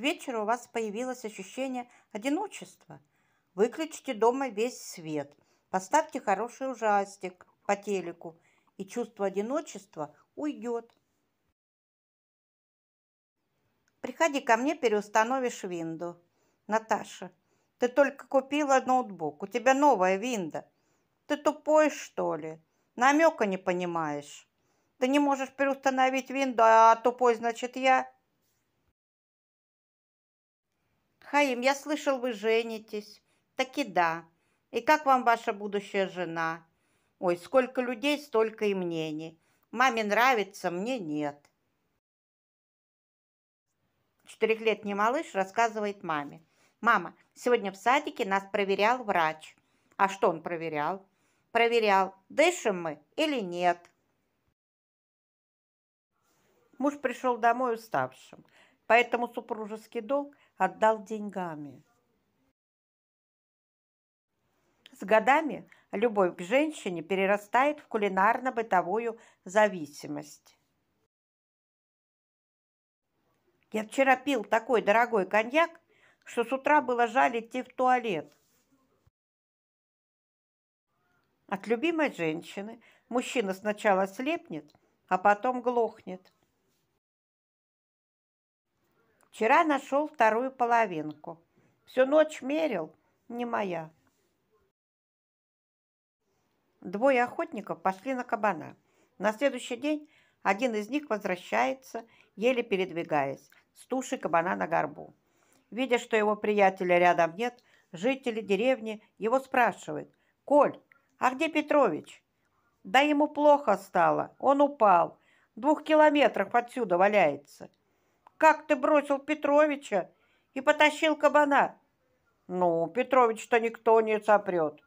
вечеру у вас появилось ощущение одиночества. Выключите дома весь свет, поставьте хороший ужастик по телеку, и чувство одиночества уйдет. Приходи ко мне, переустановишь винду. Наташа, ты только купила ноутбук, у тебя новая винда. Ты тупой, что ли? Намека не понимаешь. Ты не можешь переустановить винду, а тупой, значит, я... Хаим, я слышал, вы женитесь. Так и да. И как вам ваша будущая жена? Ой, сколько людей, столько и мнений. Маме нравится, мне нет. Четырехлетний малыш рассказывает маме. «Мама, сегодня в садике нас проверял врач». «А что он проверял?» «Проверял, дышим мы или нет». Муж пришел домой уставшим. Поэтому супружеский долг отдал деньгами. С годами любовь к женщине перерастает в кулинарно-бытовую зависимость. Я вчера пил такой дорогой коньяк, что с утра было жаль идти в туалет. От любимой женщины мужчина сначала слепнет, а потом глохнет. Вчера нашел вторую половинку. Всю ночь мерил, не моя. Двое охотников пошли на кабана. На следующий день один из них возвращается, еле передвигаясь, с тушей кабана на горбу. Видя, что его приятеля рядом нет, жители деревни его спрашивают. «Коль, а где Петрович?» «Да ему плохо стало, он упал. В двух километрах отсюда валяется» как ты бросил Петровича и потащил кабана? Ну, Петрович-то никто не сопрет.